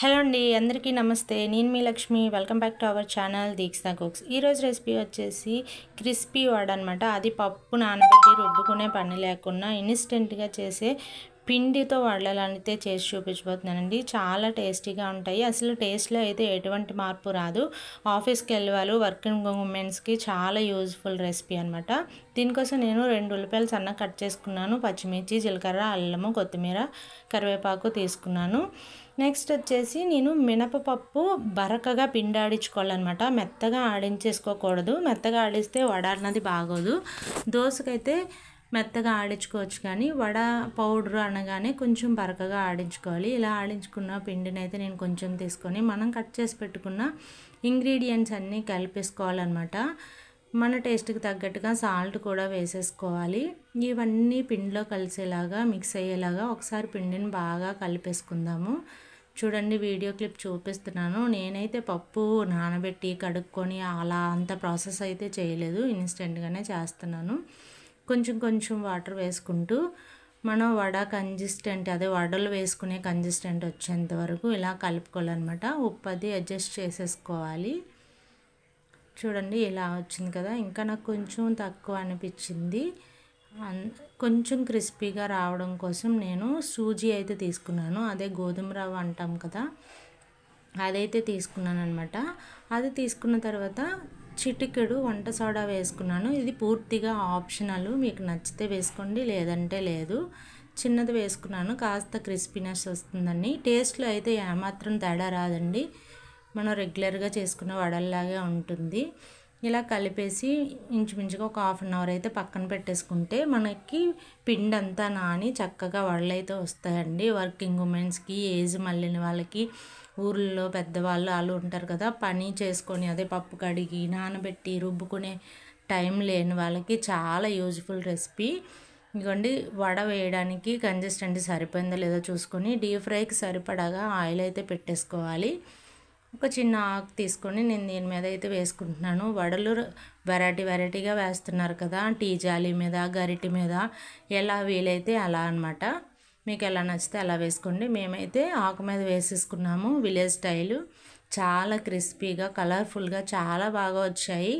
hello అండి అందరికీ నమస్తే నేను మీ Lakshmi welcome back to our channel Deeksha cooks ఈరోజు రెసిపీ వచ్చేసి క్రిస్పీ వాడ అనమాట అది పప్పు నానబెట్టి రుబ్బుకునే పని లేకుండా ఇన్స్టెంట్గా చేసే పిండితో వడలైతే చేసి చూపించబోతున్నానండి చాలా టేస్టీగా ఉంటాయి అసలు టేస్ట్లో అయితే ఎటువంటి మార్పు రాదు ఆఫీస్కి వెళ్ళే వాళ్ళు వర్కింగ్ ఉమెన్స్కి చాలా యూజ్ఫుల్ రెసిపీ అనమాట దీనికోసం నేను రెండు ఉల్లిపాయలు సన్న కట్ చేసుకున్నాను పచ్చిమిర్చి జీలకర్ర అల్లము కొత్తిమీర కరివేపాకు తీసుకున్నాను నెక్స్ట్ వచ్చేసి నేను మినపపప్పు బరకగా పిండాడించుకోవాలన్నమాట మెత్తగా ఆడించేసుకోకూడదు మెత్తగా ఆడిస్తే వడాలన్నది బాగోదు దోశకైతే మెత్తగా ఆడించుకోవచ్చు కానీ వడ పౌడర్ అనగానే కొంచెం బరకగా ఆడించుకోవాలి ఇలా ఆడించుకున్న పిండిని అయితే నేను కొంచెం తీసుకొని మనం కట్ చేసి పెట్టుకున్న ఇంగ్రీడియంట్స్ అన్నీ కలిపేసుకోవాలన్నమాట మన టేస్ట్కి తగ్గట్టుగా సాల్ట్ కూడా వేసేసుకోవాలి ఇవన్నీ పిండిలో కలిసేలాగా మిక్స్ అయ్యేలాగా ఒకసారి పిండిని బాగా కలిపేసుకుందాము చూడండి వీడియో క్లిప్ చూపిస్తున్నాను నేనైతే పప్పు నానబెట్టి కడుక్కొని అలా అంత ప్రాసెస్ అయితే చేయలేదు ఇన్స్టెంట్గానే చేస్తున్నాను కొంచెం కొంచెం వాటర్ వేసుకుంటూ మనం వడ కన్సిస్టెంట్ అదే వడలు వేసుకునే కన్సిస్టెంట్ వచ్చేంత వరకు ఇలా కలుపుకోవాలన్నమాట ఉప్పు అది అడ్జస్ట్ చేసేసుకోవాలి చూడండి ఇలా వచ్చింది కదా ఇంకా నాకు కొంచెం తక్కువ అనిపించింది కొంచెం క్రిస్పీగా రావడం కోసం నేను సూజీ అయితే తీసుకున్నాను అదే గోధుమ రవ్వ అంటాం కదా అదైతే తీసుకున్నాను అనమాట అది తీసుకున్న తర్వాత చిటికెడు వంట సోడా వేసుకున్నాను ఇది పూర్తిగా ఆప్షనల్ మీకు నచ్చితే వేసుకోండి లేదంటే లేదు చిన్నది వేసుకున్నాను కాస్త క్రిస్పీనెస్ వస్తుందండి టేస్ట్లో అయితే ఏమాత్రం తేడా రాదండి మనం రెగ్యులర్గా చేసుకున్న వడల్లాగే ఉంటుంది ఇలా కలిపేసి ఇంచుమించుగా ఒక హాఫ్ అన్ అవర్ అయితే పక్కన పెట్టేసుకుంటే మనకి పిండి అంతా నాని చక్కగా వడలు అయితే వస్తాయండి వర్కింగ్ ఉమెన్స్కి ఏజ్ మళ్ళిన వాళ్ళకి ఊళ్ళో పెద్దవాళ్ళు వాళ్ళు ఉంటారు కదా పని చేసుకొని అదే పప్పు కడిగి నానబెట్టి రుబ్బుకునే టైం లేని వాళ్ళకి చాలా యూజ్ఫుల్ రెసిపీ ఇదిగోండి వడ వేయడానికి కన్సిస్టెంట్ సరిపోయిందో లేదో చూసుకొని డీప్ ఫ్రైకి సరిపడగా ఆయిల్ అయితే పెట్టేసుకోవాలి ఒక చిన్న ఆకు తీసుకొని నేను దీని మీద అయితే వేసుకుంటున్నాను వడలు వెరైటీ వెరైటీగా వేస్తున్నారు కదా టీ జాలి మీద గరిటి మీద ఎలా వీలైతే అలా అనమాట మీకు ఎలా నచ్చితే అలా వేసుకోండి మేమైతే ఆకు మీద వేసేసుకున్నాము విలేజ్ స్టైలు చాలా క్రిస్పీగా కలర్ఫుల్గా చాలా బాగా వచ్చాయి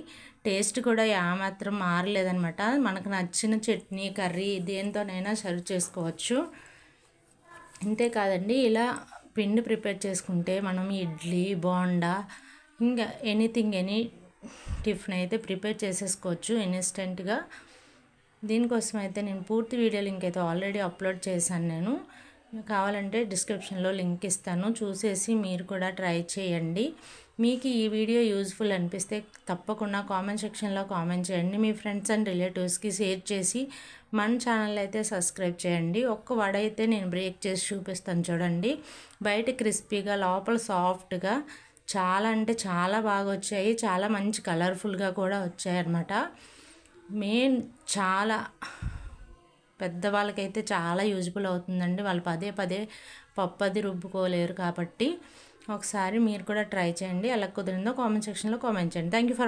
టేస్ట్ కూడా ఏమాత్రం మారలేదనమాట మనకు నచ్చిన చట్నీ కర్రీ దేంతోనైనా సర్వ్ చేసుకోవచ్చు అంతేకాదండి ఇలా పిండి ప్రిపేర్ చేసుకుంటే మనం ఇడ్లీ బోండా ఇంకా ఎనీథింగ్ ఎనీ టిఫిన్ అయితే ప్రిపేర్ చేసేసుకోవచ్చు ఇన్స్టెంట్గా దీనికోసం అయితే నేను పూర్తి వీడియో లింక్ అయితే ఆల్రెడీ అప్లోడ్ చేశాను నేను కావాలంటే డిస్క్రిప్షన్లో లింక్ ఇస్తాను చూసేసి మీరు కూడా ట్రై చేయండి మీకు ఈ వీడియో యూజ్ఫుల్ అనిపిస్తే తప్పకుండా కామెంట్ సెక్షన్లో కామెంట్ చేయండి మీ ఫ్రెండ్స్ అండ్ రిలేటివ్స్కి షేర్ చేసి మన ఛానల్ అయితే సబ్స్క్రైబ్ చేయండి ఒక్క వడైతే నేను బ్రేక్ చేసి చూపిస్తాను చూడండి బయట క్రిస్పీగా లోపల సాఫ్ట్గా చాలా అంటే చాలా బాగా వచ్చాయి చాలా మంచి కలర్ఫుల్గా కూడా వచ్చాయి అన్నమాట మెయిన్ చాలా పెద్దవాళ్ళకైతే చాలా యూజ్ఫుల్ అవుతుందండి వాళ్ళు పదే పదే పప్పు అది రుబ్బుకోలేరు కాబట్టి ఒకసారి మీరు కూడా ట్రై చేయండి ఎలా కుదిరిందో కామెంట్ సెక్షన్లో కామెంట్ చేయండి థ్యాంక్ యూ ఫర్